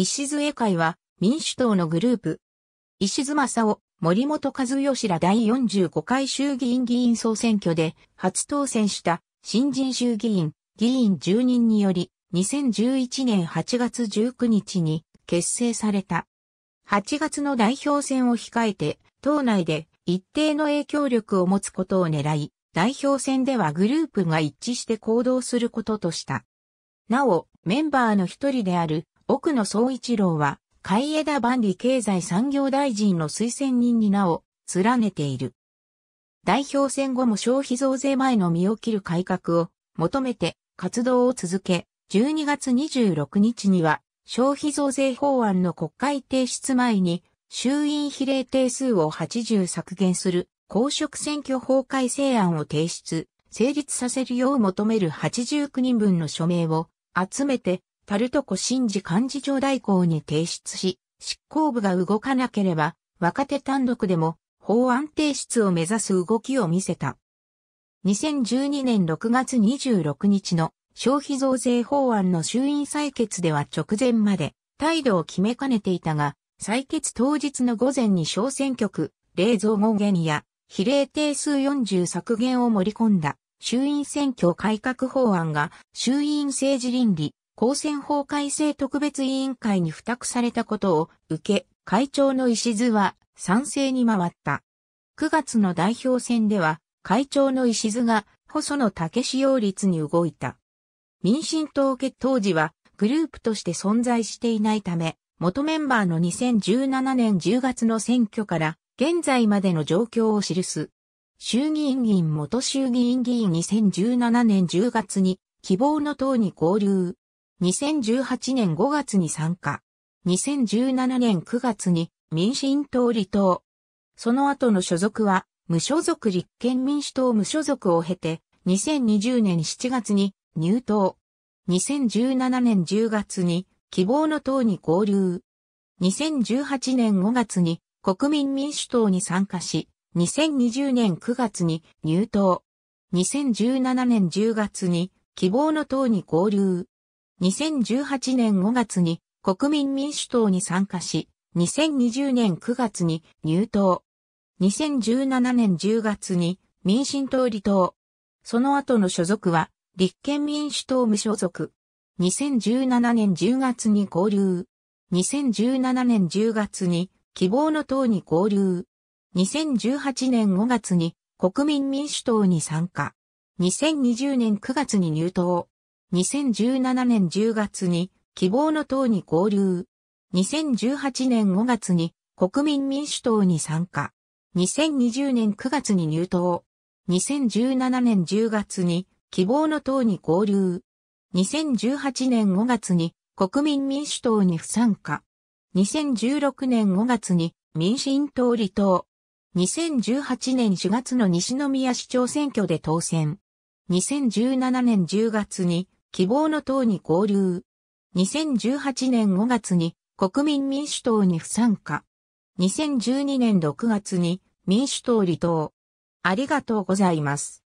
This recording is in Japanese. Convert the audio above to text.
石津会は民主党のグループ。石津正夫、森本和義ら第45回衆議院議員総選挙で初当選した新人衆議院議員10人により2011年8月19日に結成された。8月の代表選を控えて党内で一定の影響力を持つことを狙い、代表選ではグループが一致して行動することとした。なお、メンバーの一人である奥野総一郎は、海江田万里経済産業大臣の推薦人に名を連ねている。代表選後も消費増税前の身を切る改革を求めて活動を続け、12月26日には消費増税法案の国会提出前に衆院比例定数を80削減する公職選挙法改正案を提出、成立させるよう求める89人分の署名を集めてタルトコ新次幹事長代行に提出し、執行部が動かなければ、若手単独でも法案提出を目指す動きを見せた。2012年6月26日の消費増税法案の衆院採決では直前まで態度を決めかねていたが、採決当日の午前に小選挙区、冷蔵合減や比例定数40削減を盛り込んだ衆院選挙改革法案が衆院政治倫理公選法改正特別委員会に付託されたことを受け、会長の石津は賛成に回った。9月の代表選では、会長の石津が細野武使用率に動いた。民進党決当時はグループとして存在していないため、元メンバーの2017年10月の選挙から現在までの状況を記す。衆議院議員元衆議院議員2017年10月に希望の党に合流。2018年5月に参加。2017年9月に民進党離党。その後の所属は、無所属立憲民主党無所属を経て、2020年7月に入党。2017年10月に希望の党に合流。2018年5月に国民民主党に参加し、2020年9月に入党。2017年10月に希望の党に合流。2018年5月に国民民主党に参加し、2020年9月に入党。2017年10月に民進党離党。その後の所属は立憲民主党無所属。2017年10月に交流。2017年10月に希望の党に交流。2018年5月に国民民主党に参加。2020年9月に入党。2017年10月に希望の党に合流。2018年5月に国民民主党に参加。2020年9月に入党。2017年10月に希望の党に合流。2018年5月に国民民主党に不参加。2016年5月に民進党離党。2018年4月の西宮市長選挙で当選。2017年10月に希望の党に交流。2018年5月に国民民主党に不参加。2012年6月に民主党離党。ありがとうございます。